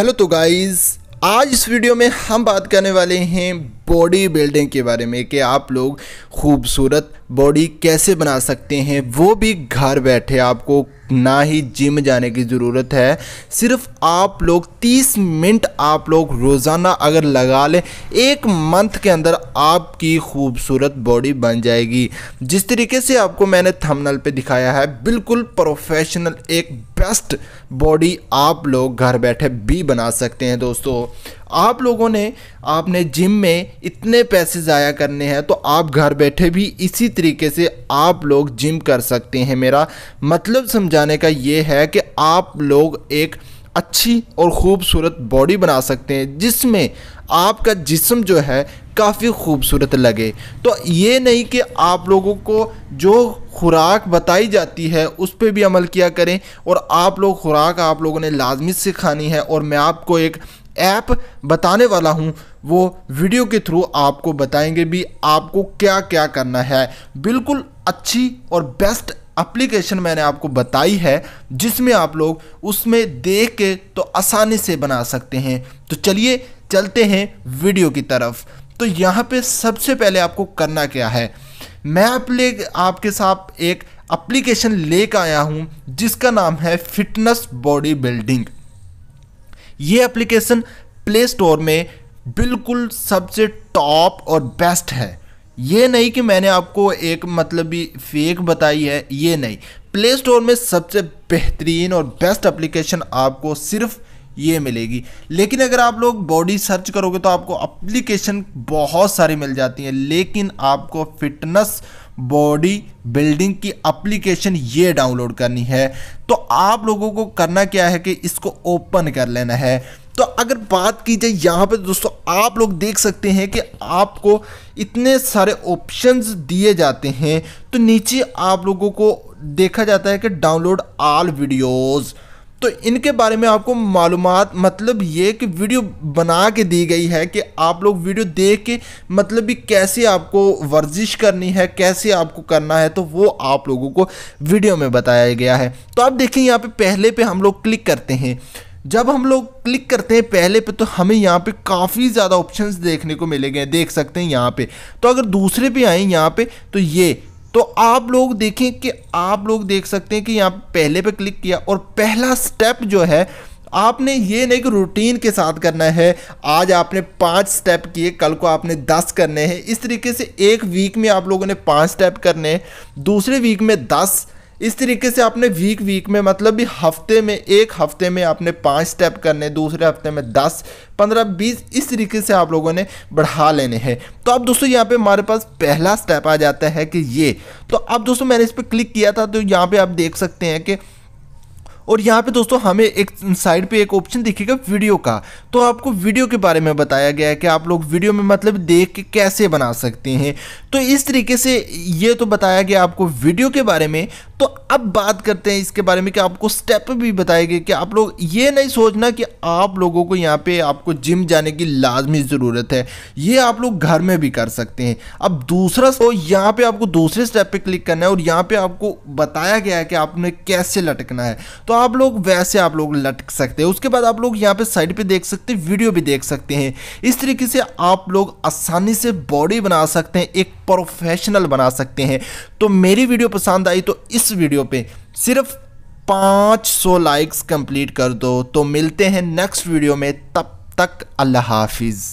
hello तो guys आज इस वीडियो में हम बात करने वाले हैं बॉडी बिल्डिंग के बारे में कि आप लोग खूबसूरत बॉडी कैसे बना सकते हैं वो भी घर बैठे आपको ना ही जिम जाने की ज़रूरत है सिर्फ आप लोग 30 मिनट आप लोग रोज़ाना अगर लगा लें एक मंथ के अंदर आपकी खूबसूरत बॉडी बन जाएगी जिस तरीके से आपको मैंने थंबनेल पे दिखाया है बिल्कुल प्रोफेशनल एक बेस्ट बॉडी आप लोग घर बैठे भी बना सकते हैं दोस्तों आप लोगों ने आपने जिम में इतने पैसे ज़ाया करने हैं तो आप घर बैठे भी इसी तरीके से आप लोग जिम कर सकते हैं मेरा मतलब समझाने का ये है कि आप लोग एक अच्छी और ख़ूबसूरत बॉडी बना सकते हैं जिसमें आपका जिसम जो है काफ़ी खूबसूरत लगे तो ये नहीं कि आप लोगों को जो खुराक बताई जाती है उस पर भी अमल किया करें और आप लोग खुराक आप लोगों ने लाजमी से खानी है और मैं आपको एक ऐप बताने वाला हूँ वो वीडियो के थ्रू आपको बताएंगे भी आपको क्या क्या करना है बिल्कुल अच्छी और बेस्ट एप्लीकेशन मैंने आपको बताई है जिसमें आप लोग उसमें देख के तो आसानी से बना सकते हैं तो चलिए चलते हैं वीडियो की तरफ तो यहाँ पे सबसे पहले आपको करना क्या है मैं आप ले आपके साथ एक एप्लीकेशन लेकर आया हूँ जिसका नाम है फिटनेस बॉडी बिल्डिंग ये एप्लीकेशन प्ले स्टोर में बिल्कुल सबसे टॉप और बेस्ट है ये नहीं कि मैंने आपको एक मतलब फेक बताई है ये नहीं प्ले स्टोर में सबसे बेहतरीन और बेस्ट एप्लीकेशन आपको सिर्फ ये मिलेगी लेकिन अगर आप लोग बॉडी सर्च करोगे तो आपको अप्लीकेशन बहुत सारी मिल जाती हैं लेकिन आपको फिटनेस बॉडी बिल्डिंग की एप्लीकेशन ये डाउनलोड करनी है तो आप लोगों को करना क्या है कि इसको ओपन कर लेना है तो अगर बात की जाए यहाँ पे दोस्तों आप लोग देख सकते हैं कि आपको इतने सारे ऑप्शंस दिए जाते हैं तो नीचे आप लोगों को देखा जाता है कि डाउनलोड आल वीडियोज़ तो इनके बारे में आपको मालूम मतलब ये कि वीडियो बना के दी गई है कि आप लोग वीडियो देख के मतलब भी कैसे आपको वर्जिश करनी है कैसे आपको करना है तो वो आप लोगों को वीडियो में बताया गया है तो आप देखें यहाँ पे पहले पे हम लोग क्लिक करते हैं जब हम लोग क्लिक करते हैं पहले पे तो हमें यहाँ पे काफ़ी ज़्यादा ऑप्शंस देखने को मिलेंगे देख सकते हैं यहाँ पे तो अगर दूसरे पे आए यहाँ पे तो ये तो आप लोग देखें कि आप लोग देख सकते हैं कि यहाँ पहले पे क्लिक किया और पहला स्टेप जो है आपने ये नहीं कि रूटीन के साथ करना है आज आपने पाँच स्टेप किए कल को आपने दस करने हैं इस तरीके से एक वीक में आप लोगों ने पाँच स्टेप करने हैं दूसरे वीक में दस इस तरीके से आपने वीक वीक में मतलब भी हफ्ते में एक हफ्ते में आपने पाँच स्टेप करने दूसरे हफ्ते में दस पंद्रह बीस इस तरीके से आप लोगों ने बढ़ा लेने हैं तो अब दोस्तों यहाँ पे हमारे पास पहला स्टेप आ जाता है कि ये तो अब दोस्तों मैंने इस पर क्लिक किया था तो यहाँ पे आप देख सकते हैं कि और यहाँ पे दोस्तों हमें एक साइड पे एक ऑप्शन दिखेगा वीडियो का तो आपको वीडियो के बारे में बताया गया है कि आप लोग वीडियो में मतलब देख के कैसे बना सकते हैं तो इस तरीके से ये तो बताया गया आपको वीडियो के बारे में तो अब बात करते हैं इसके बारे में कि आपको स्टेप भी बताए गए कि आप लोग ये नहीं सोचना कि आप लोगों को यहाँ पे आपको जिम जाने की लाजमी ज़रूरत है ये आप लोग घर में भी कर सकते हैं अब दूसरा तो यहाँ पे आपको दूसरे स्टेप पे क्लिक करना है और यहाँ पे आपको बताया गया है कि आपने कैसे लटकना है तो आप लोग वैसे आप लोग लटक सकते हैं उसके बाद आप लोग यहाँ पे साइड पे देख सकते हैं वीडियो भी देख सकते हैं इस तरीके से आप लोग आसानी से बॉडी बना सकते हैं एक प्रोफेशनल बना सकते हैं तो मेरी वीडियो पसंद आई तो इस वीडियो पर सिर्फ 500 लाइक्स कंप्लीट कर दो तो मिलते हैं नेक्स्ट वीडियो में तब तक अल्लाह हाफिज़